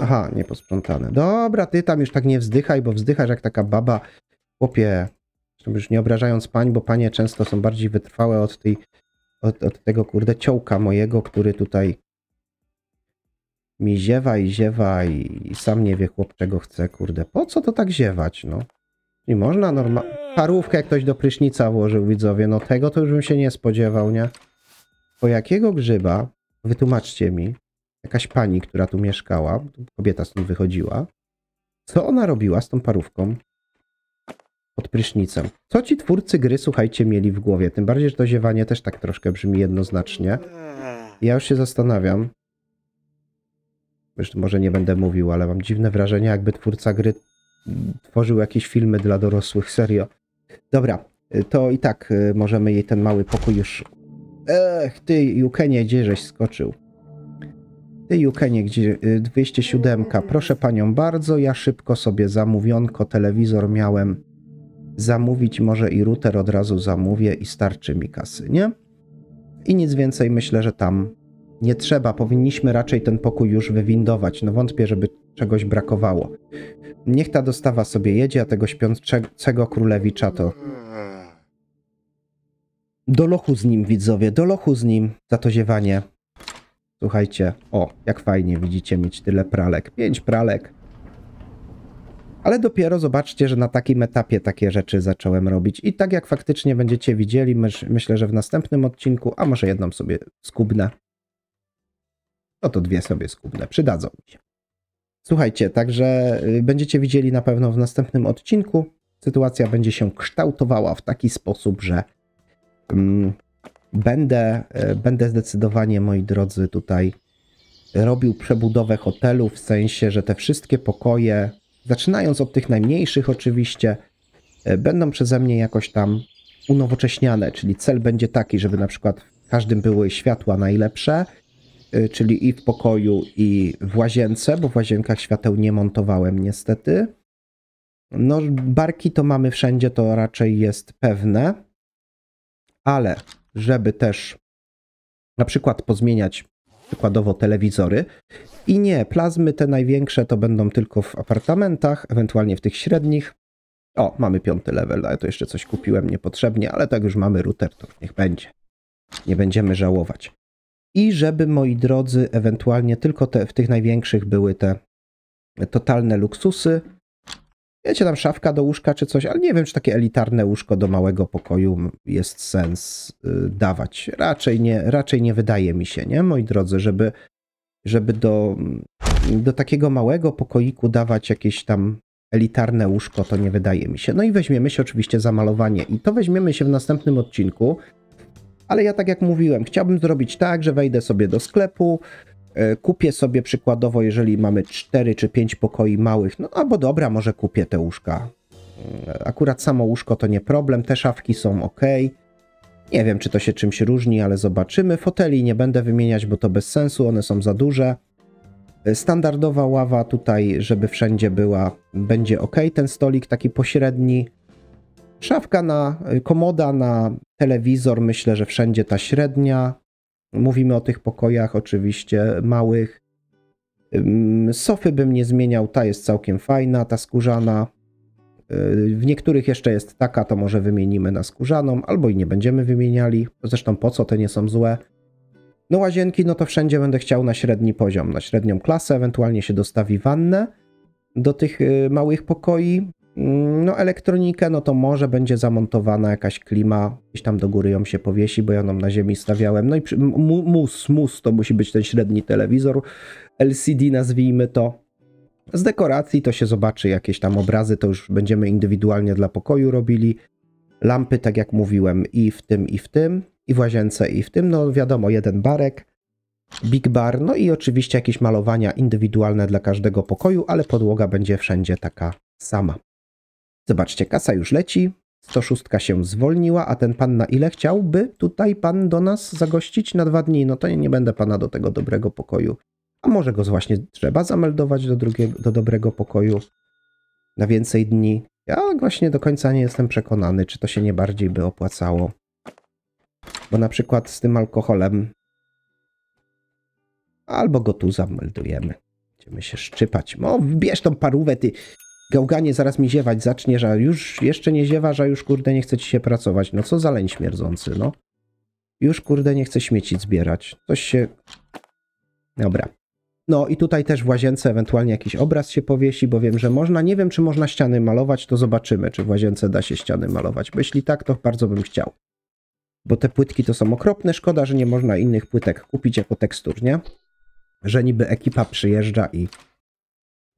Aha, nieposprzątane. Dobra, ty tam już tak nie wzdychaj, bo wzdychasz jak taka baba. Chłopie, już nie obrażając pań, bo panie często są bardziej wytrwałe od tej, od, od tego kurde ciołka mojego, który tutaj mi ziewa i ziewa i, i sam nie wie chłop czego chce, kurde. Po co to tak ziewać, no? I można normalnie... Parówkę jak ktoś do prysznica włożył, widzowie, no tego to już bym się nie spodziewał, nie? Po jakiego grzyba, wytłumaczcie mi, jakaś pani, która tu mieszkała, kobieta stąd wychodziła, co ona robiła z tą parówką pod prysznicem? Co ci twórcy gry, słuchajcie, mieli w głowie? Tym bardziej, że to ziewanie też tak troszkę brzmi jednoznacznie. Ja już się zastanawiam, Zresztą może nie będę mówił, ale mam dziwne wrażenie, jakby twórca gry tworzył jakieś filmy dla dorosłych, serio. Dobra, y, to i tak y, możemy jej ten mały pokój już... Ech, ty Jukenie, gdzieżeś skoczył? Ty Jukenie, gdzie 207, y, proszę panią bardzo, ja szybko sobie zamówionko, telewizor miałem zamówić, może i router od razu zamówię i starczy mi kasy, nie? I nic więcej, myślę, że tam nie trzeba, powinniśmy raczej ten pokój już wywindować. No wątpię, żeby czegoś brakowało. Niech ta dostawa sobie jedzie, a tego śpiącego królewicza to. Do lochu z nim, widzowie, do lochu z nim, za to ziewanie. Słuchajcie, o, jak fajnie widzicie mieć tyle pralek. Pięć pralek. Ale dopiero zobaczcie, że na takim etapie takie rzeczy zacząłem robić. I tak jak faktycznie będziecie widzieli, myślę, że w następnym odcinku, a może jedną sobie skubnę, no to dwie sobie skupne, przydadzą mi się. Słuchajcie, także y, będziecie widzieli na pewno w następnym odcinku. Sytuacja będzie się kształtowała w taki sposób, że mm, będę, y, będę zdecydowanie, moi drodzy, tutaj robił przebudowę hotelu, w sensie, że te wszystkie pokoje, zaczynając od tych najmniejszych oczywiście, y, będą przeze mnie jakoś tam unowocześniane, czyli cel będzie taki, żeby na przykład w każdym były światła najlepsze, Y, czyli i w pokoju, i w łazience, bo w łazienkach świateł nie montowałem niestety. No, barki to mamy wszędzie, to raczej jest pewne, ale żeby też na przykład pozmieniać przykładowo telewizory. I nie, plazmy te największe to będą tylko w apartamentach, ewentualnie w tych średnich. O, mamy piąty level, ale to jeszcze coś kupiłem niepotrzebnie, ale tak już mamy router, to niech będzie. Nie będziemy żałować i żeby, moi drodzy, ewentualnie tylko te, w tych największych były te totalne luksusy. Wiecie, tam szafka do łóżka czy coś, ale nie wiem, czy takie elitarne łóżko do małego pokoju jest sens y, dawać. Raczej nie, raczej nie wydaje mi się, nie, moi drodzy, żeby, żeby do, mm, do takiego małego pokoiku dawać jakieś tam elitarne łóżko, to nie wydaje mi się. No i weźmiemy się oczywiście za malowanie i to weźmiemy się w następnym odcinku. Ale ja tak jak mówiłem, chciałbym zrobić tak, że wejdę sobie do sklepu, e, kupię sobie przykładowo, jeżeli mamy 4 czy 5 pokoi małych, no albo dobra, może kupię te łóżka. E, akurat samo łóżko to nie problem, te szafki są ok. Nie wiem, czy to się czymś różni, ale zobaczymy. Foteli nie będę wymieniać, bo to bez sensu, one są za duże. E, standardowa ława tutaj, żeby wszędzie była, będzie ok. Ten stolik taki pośredni, Szafka na, komoda na telewizor, myślę, że wszędzie ta średnia. Mówimy o tych pokojach oczywiście małych. Sofy bym nie zmieniał, ta jest całkiem fajna, ta skórzana. Yy, w niektórych jeszcze jest taka, to może wymienimy na skórzaną, albo i nie będziemy wymieniali. Zresztą po co, te nie są złe. No łazienki, no to wszędzie będę chciał na średni poziom, na średnią klasę, ewentualnie się dostawi wannę do tych yy, małych pokoi. No elektronikę, no to może będzie zamontowana jakaś klima, gdzieś tam do góry ją się powiesi, bo ja ją na ziemi stawiałem. No i przy, mus, mus to musi być ten średni telewizor, LCD nazwijmy to. Z dekoracji to się zobaczy, jakieś tam obrazy to już będziemy indywidualnie dla pokoju robili. Lampy, tak jak mówiłem, i w tym, i w tym, i w łazience, i w tym. No wiadomo, jeden barek, big bar, no i oczywiście jakieś malowania indywidualne dla każdego pokoju, ale podłoga będzie wszędzie taka sama. Zobaczcie, kasa już leci, 106 się zwolniła, a ten pan na ile chciałby tutaj pan do nas zagościć na dwa dni? No to nie będę pana do tego dobrego pokoju. A może go właśnie trzeba zameldować do, drugiego, do dobrego pokoju na więcej dni? Ja właśnie do końca nie jestem przekonany, czy to się nie bardziej by opłacało. Bo na przykład z tym alkoholem albo go tu zameldujemy. Będziemy się szczypać. No bierz tą parówę, ty gałganie zaraz mi ziewać zacznie, że już jeszcze nie ziewa, że już kurde nie chce ci się pracować. No co za leń śmierdzący, no. Już kurde nie chce śmieci zbierać. Coś się... Dobra. No i tutaj też w łazience ewentualnie jakiś obraz się powiesi, bo wiem, że można. Nie wiem, czy można ściany malować, to zobaczymy, czy w łazience da się ściany malować. Bo jeśli tak, to bardzo bym chciał. Bo te płytki to są okropne. Szkoda, że nie można innych płytek kupić jako tekstur, nie? Że niby ekipa przyjeżdża i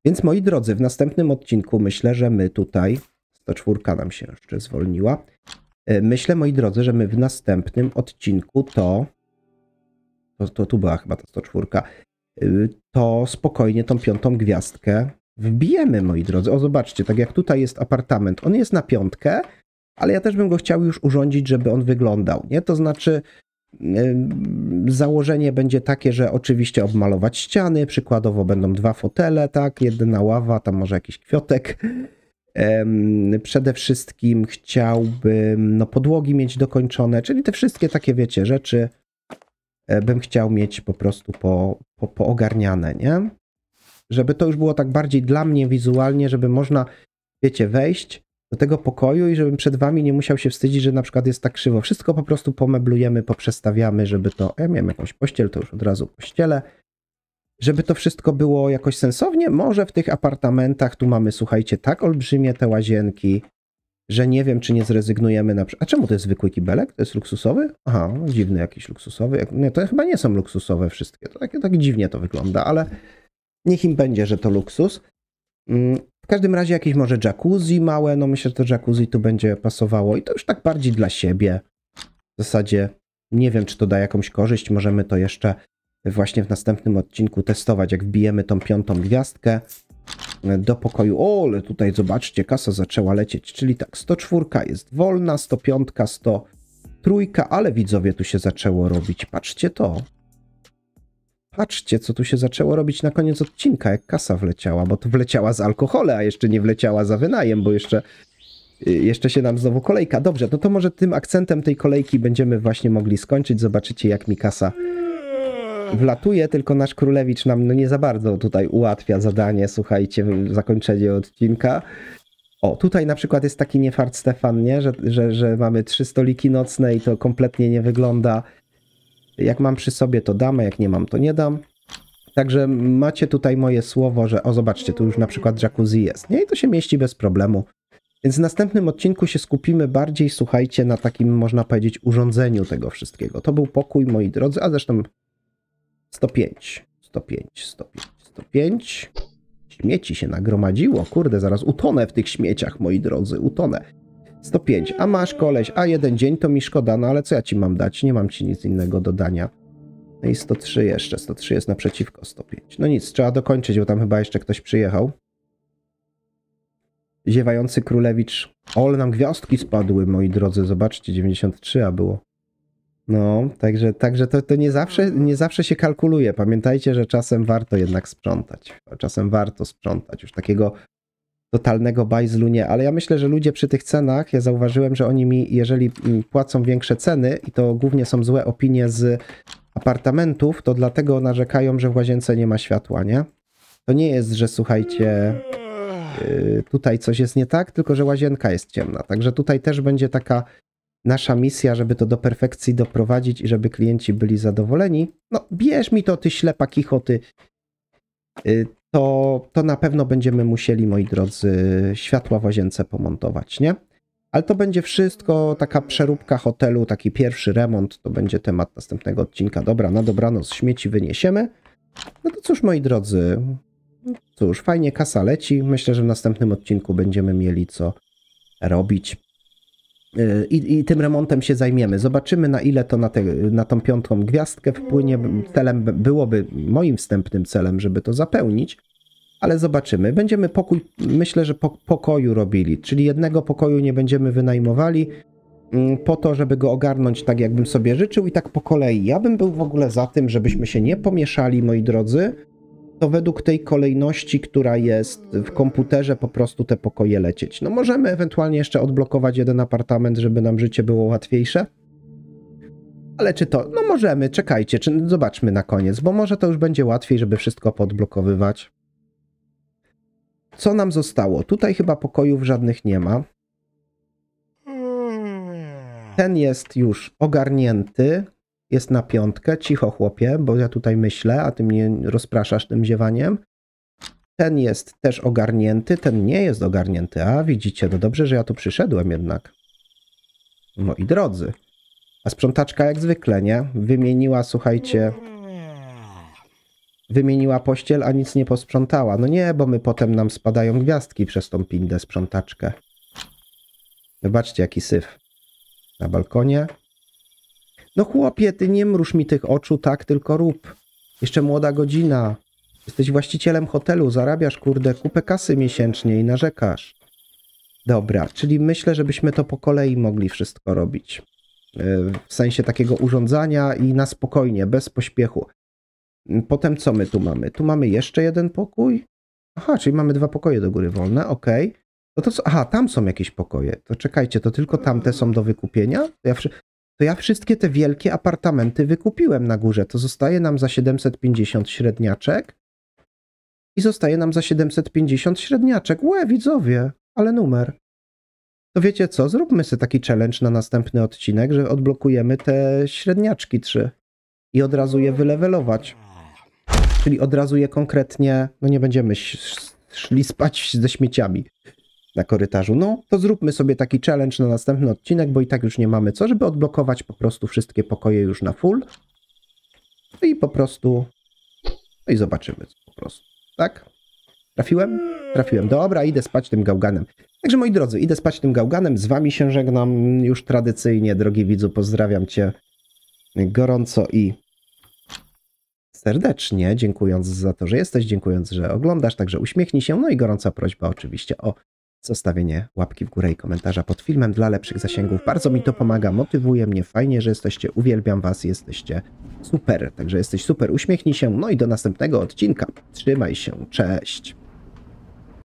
więc moi drodzy, w następnym odcinku myślę, że my tutaj, 104 nam się jeszcze zwolniła, e, myślę moi drodzy, że my w następnym odcinku to, to, to tu była chyba ta 104, e, to spokojnie tą piątą gwiazdkę wbijemy, moi drodzy. O, zobaczcie, tak jak tutaj jest apartament, on jest na piątkę, ale ja też bym go chciał już urządzić, żeby on wyglądał, nie? To znaczy, Założenie będzie takie, że oczywiście obmalować ściany, przykładowo będą dwa fotele, tak, jedna ława, tam może jakiś kwiatek. Przede wszystkim chciałbym no, podłogi mieć dokończone, czyli te wszystkie takie, wiecie, rzeczy e, bym chciał mieć po prostu po, po, poogarniane, nie? Żeby to już było tak bardziej dla mnie wizualnie, żeby można, wiecie, wejść, do tego pokoju i żebym przed wami nie musiał się wstydzić, że na przykład jest tak krzywo. Wszystko po prostu pomeblujemy, poprzestawiamy, żeby to... Ja e, miałem jakąś pościel, to już od razu pościelę. Żeby to wszystko było jakoś sensownie, może w tych apartamentach tu mamy, słuchajcie, tak olbrzymie te łazienki, że nie wiem, czy nie zrezygnujemy na przykład... A czemu to jest zwykły kibelek? To jest luksusowy? Aha, no, dziwny jakiś luksusowy. Nie, to chyba nie są luksusowe wszystkie. To tak, tak dziwnie to wygląda, ale niech im będzie, że to luksus. Mm, w każdym razie jakieś może jacuzzi małe, no myślę, że to jacuzzi tu będzie pasowało i to już tak bardziej dla siebie. W zasadzie nie wiem, czy to da jakąś korzyść, możemy to jeszcze właśnie w następnym odcinku testować, jak wbijemy tą piątą gwiazdkę do pokoju. O, ale tutaj zobaczcie, kasa zaczęła lecieć, czyli tak, 104 jest wolna, 105, 103, ale widzowie tu się zaczęło robić, patrzcie to. Patrzcie, co tu się zaczęło robić na koniec odcinka, jak kasa wleciała, bo tu wleciała z alkohole, a jeszcze nie wleciała za wynajem, bo jeszcze, y, jeszcze się nam znowu kolejka. Dobrze, no to może tym akcentem tej kolejki będziemy właśnie mogli skończyć. Zobaczycie, jak mi kasa wlatuje, tylko nasz królewicz nam no nie za bardzo tutaj ułatwia zadanie, słuchajcie, zakończenie odcinka. O, tutaj na przykład jest taki niefart Stefan, nie? Że, że, że mamy trzy stoliki nocne i to kompletnie nie wygląda jak mam przy sobie, to dam, a jak nie mam, to nie dam. Także macie tutaj moje słowo, że o zobaczcie, tu już na przykład jacuzzi jest, nie? I to się mieści bez problemu. Więc w następnym odcinku się skupimy bardziej, słuchajcie, na takim, można powiedzieć, urządzeniu tego wszystkiego. To był pokój, moi drodzy, a zresztą 105, 105, 105, 105. Śmieci się nagromadziło, kurde, zaraz utonę w tych śmieciach, moi drodzy, utonę. 105, a masz koleś, a jeden dzień to mi szkoda, no ale co ja ci mam dać, nie mam ci nic innego do dania. No i 103 jeszcze, 103 jest naprzeciwko 105. No nic, trzeba dokończyć, bo tam chyba jeszcze ktoś przyjechał. Ziewający królewicz. O, ale nam gwiazdki spadły, moi drodzy, zobaczcie, 93 a było. No, także, także to, to nie, zawsze, nie zawsze się kalkuluje. Pamiętajcie, że czasem warto jednak sprzątać. Czasem warto sprzątać. Już takiego totalnego bajzlu nie, ale ja myślę, że ludzie przy tych cenach, ja zauważyłem, że oni mi, jeżeli płacą większe ceny i to głównie są złe opinie z apartamentów, to dlatego narzekają, że w łazience nie ma światła, nie? To nie jest, że słuchajcie, y, tutaj coś jest nie tak, tylko że łazienka jest ciemna. Także tutaj też będzie taka nasza misja, żeby to do perfekcji doprowadzić i żeby klienci byli zadowoleni. No, bierz mi to, ty ślepa kichoty. Y, to, to na pewno będziemy musieli, moi drodzy, światła w łazience pomontować, nie? Ale to będzie wszystko, taka przeróbka hotelu, taki pierwszy remont, to będzie temat następnego odcinka. Dobra, na dobranoc śmieci wyniesiemy. No to cóż, moi drodzy, cóż, fajnie kasa leci. Myślę, że w następnym odcinku będziemy mieli co robić. I, I, tym remontem się zajmiemy. Zobaczymy, na ile to na, te, na tą piątą gwiazdkę wpłynie. Celem byłoby moim wstępnym celem, żeby to zapełnić, ale zobaczymy. Będziemy pokój, myślę, że po, pokoju robili, czyli jednego pokoju nie będziemy wynajmowali mm, po to, żeby go ogarnąć tak, jakbym sobie życzył i tak po kolei. Ja bym był w ogóle za tym, żebyśmy się nie pomieszali, moi drodzy, to według tej kolejności, która jest w komputerze, po prostu te pokoje lecieć. No możemy ewentualnie jeszcze odblokować jeden apartament, żeby nam życie było łatwiejsze. Ale czy to? No możemy, czekajcie, czy, zobaczmy na koniec, bo może to już będzie łatwiej, żeby wszystko podblokowywać. Co nam zostało? Tutaj chyba pokojów żadnych nie ma. Ten jest już ogarnięty jest na piątkę, cicho chłopie, bo ja tutaj myślę, a ty mnie rozpraszasz tym ziewaniem. Ten jest też ogarnięty, ten nie jest ogarnięty. A widzicie, no dobrze, że ja tu przyszedłem jednak. No i drodzy. A sprzątaczka jak zwykle, nie? Wymieniła, słuchajcie, wymieniła pościel, a nic nie posprzątała. No nie, bo my potem nam spadają gwiazdki przez tą pindę sprzątaczkę. Zobaczcie, jaki syf. Na balkonie no chłopie, ty nie mruż mi tych oczu, tak tylko rób. Jeszcze młoda godzina. Jesteś właścicielem hotelu, zarabiasz kurde kupę kasy miesięcznie i narzekasz. Dobra, czyli myślę, żebyśmy to po kolei mogli wszystko robić. E, w sensie takiego urządzania i na spokojnie, bez pośpiechu. Potem co my tu mamy? Tu mamy jeszcze jeden pokój. Aha, czyli mamy dwa pokoje do góry wolne, ok. No to co? Aha, tam są jakieś pokoje. To czekajcie, to tylko tamte są do wykupienia? ja to ja wszystkie te wielkie apartamenty wykupiłem na górze. To zostaje nam za 750 średniaczek i zostaje nam za 750 średniaczek. Łe, widzowie, ale numer. To wiecie co, zróbmy sobie taki challenge na następny odcinek, że odblokujemy te średniaczki 3 i od razu je wylewelować. Czyli od razu je konkretnie, no nie będziemy szli spać ze śmieciami na korytarzu. No, to zróbmy sobie taki challenge na następny odcinek, bo i tak już nie mamy co, żeby odblokować po prostu wszystkie pokoje już na full. No i po prostu... No i zobaczymy po prostu, tak? Trafiłem? Trafiłem. Dobra, idę spać tym gałganem. Także moi drodzy, idę spać tym gałganem. Z wami się żegnam już tradycyjnie, drogi widzu. Pozdrawiam cię gorąco i serdecznie, dziękując za to, że jesteś, dziękując, że oglądasz. Także uśmiechnij się. No i gorąca prośba oczywiście o zostawienie łapki w górę i komentarza pod filmem dla lepszych zasięgów. Bardzo mi to pomaga, motywuje mnie, fajnie, że jesteście, uwielbiam was, jesteście super. Także jesteś super, uśmiechnij się, no i do następnego odcinka. Trzymaj się, cześć.